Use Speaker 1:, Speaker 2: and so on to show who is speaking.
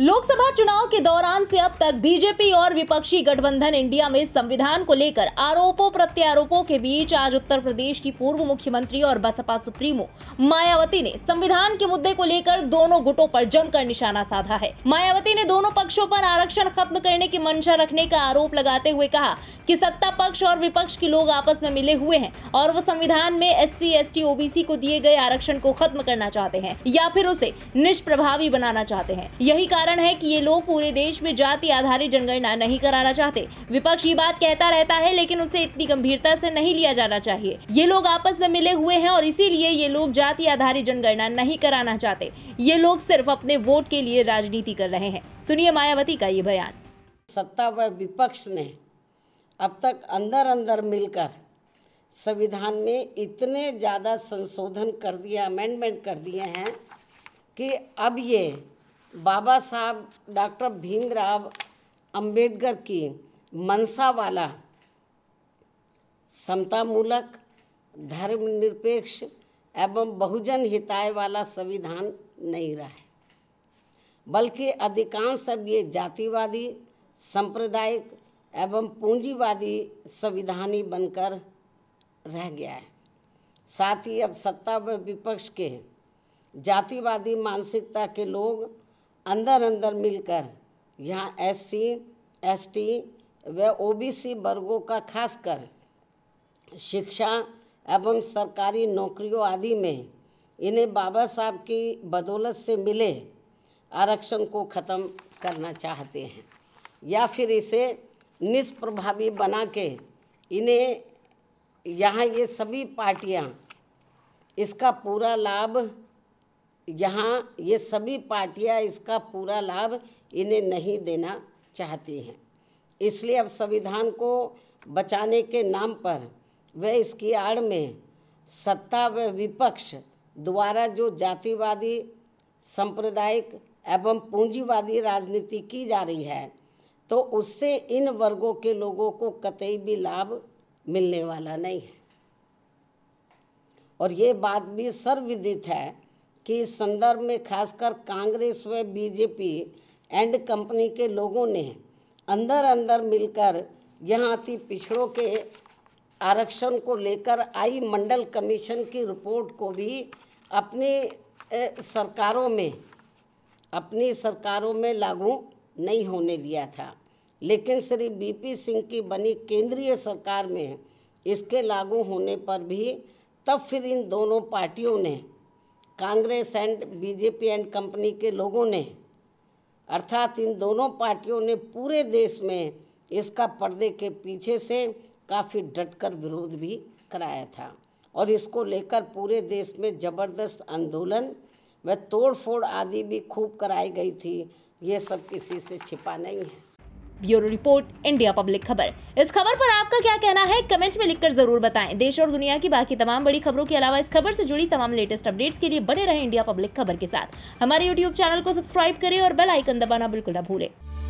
Speaker 1: लोकसभा चुनाव के दौरान से अब तक बीजेपी और विपक्षी गठबंधन इंडिया में संविधान को लेकर आरोपों प्रत्यारोपों के बीच आज उत्तर प्रदेश की पूर्व मुख्यमंत्री और बसपा सुप्रीमो मायावती ने संविधान के मुद्दे को लेकर दोनों गुटों पर जमकर निशाना साधा है मायावती ने दोनों पक्षों पर आरक्षण खत्म करने की मंशा रखने का आरोप लगाते हुए कहा कि सत्ता पक्ष और विपक्ष के लोग आपस में मिले हुए हैं और वो संविधान में एस सी एस टी को दिए गए आरक्षण को खत्म करना चाहते हैं या फिर उसे निष्प्रभावी बनाना चाहते हैं यही कारण कारण है कि ये लोग पूरे देश में जाति आधारित जनगणना नहीं कराना चाहते विपक्ष ये बात कहता रहता है लेकिन उसे इतनी गंभीरता से नहीं लिया जाना चाहिए ये लोग आपस में मिले हुए हैं और इसीलिए ये लोग जाति आधारित जनगणना नहीं कराना चाहते ये लोग सिर्फ अपने वोट के लिए राजनीति कर रहे हैं सुनिए मायावती का ये बयान
Speaker 2: सत्ता व विपक्ष ने अब तक अंदर अंदर मिलकर संविधान में इतने ज़्यादा संशोधन कर दिया अमेंडमेंट कर दिए हैं कि अब ये बाबा साहब डॉक्टर भीमराव अंबेडकर की मनसा वाला समतामूलक धर्मनिरपेक्ष एवं बहुजन हिताय वाला संविधान नहीं रहा है बल्कि अधिकांश अब ये जातिवादी सांप्रदायिक एवं पूंजीवादी संविधानी बनकर रह गया है साथ ही अब सत्ता व विपक्ष के जातिवादी मानसिकता के लोग अंदर अंदर मिलकर यहाँ एससी, एसटी व ओबीसी वर्गों का खासकर शिक्षा एवं सरकारी नौकरियों आदि में इन्हें बाबा साहब की बदौलत से मिले आरक्षण को ख़त्म करना चाहते हैं या फिर इसे निष्प्रभावी बना के इन्हें यहाँ ये सभी पार्टियाँ इसका पूरा लाभ यहाँ ये सभी पार्टियाँ इसका पूरा लाभ इन्हें नहीं देना चाहती हैं इसलिए अब संविधान को बचाने के नाम पर वे इसकी आड़ में सत्ता व विपक्ष द्वारा जो जातिवादी सांप्रदायिक एवं पूंजीवादी राजनीति की जा रही है तो उससे इन वर्गों के लोगों को कतई भी लाभ मिलने वाला नहीं है और ये बात भी सर्वविदित है कि इस संदर्भ में खासकर कांग्रेस व बीजेपी एंड कंपनी के लोगों ने अंदर अंदर मिलकर यहाँ अति पिछड़ों के आरक्षण को लेकर आई मंडल कमीशन की रिपोर्ट को भी अपनी सरकारों में अपनी सरकारों में लागू नहीं होने दिया था लेकिन श्री बीपी सिंह की बनी केंद्रीय सरकार में इसके लागू होने पर भी तब फिर इन दोनों पार्टियों ने Congress and BJP and company के लोगों ने अर्थात इन दोनों पार्टियों ने पूरे देश में इसका पर्दे के पीछे से काफ़ी डटकर विरोध भी कराया था और इसको लेकर पूरे देश में ज़बरदस्त आंदोलन व तोड़ फोड़ आदि भी खूब कराई गई थी ये सब किसी से छिपा नहीं है
Speaker 1: ब्यूरो रिपोर्ट इंडिया पब्लिक खबर इस खबर पर आपका क्या कहना है कमेंट में लिखकर जरूर बताएं देश और दुनिया की बाकी तमाम बड़ी खबरों के अलावा इस खबर से जुड़ी तमाम लेटेस्ट अपडेट्स के लिए बने रहे इंडिया पब्लिक खबर के साथ हमारे यूट्यूब चैनल को सब्सक्राइब करें और बेल आइकन दबाना बिल्कुल ना भूलें